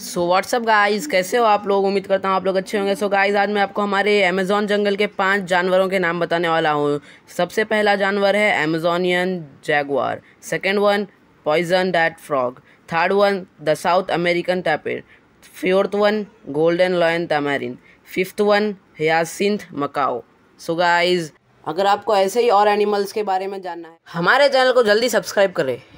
so what's up guys कैसे हो आप लोग उम्मीद करता हूँ आप लोग अच्छे होंगे सो गाइज आज मैं आपको हमारे अमेज़ॉन जंगल के पांच जानवरों के नाम बताने वाला हूँ सबसे पहला जानवर है Amazonian jaguar second one poison डैट frog third one the South American tapir fourth one golden lion tamarin fifth one hyacinth macaw so guys अगर आपको ऐसे ही और एनिमल्स के बारे में जानना है हमारे चैनल को जल्दी सब्सक्राइब करें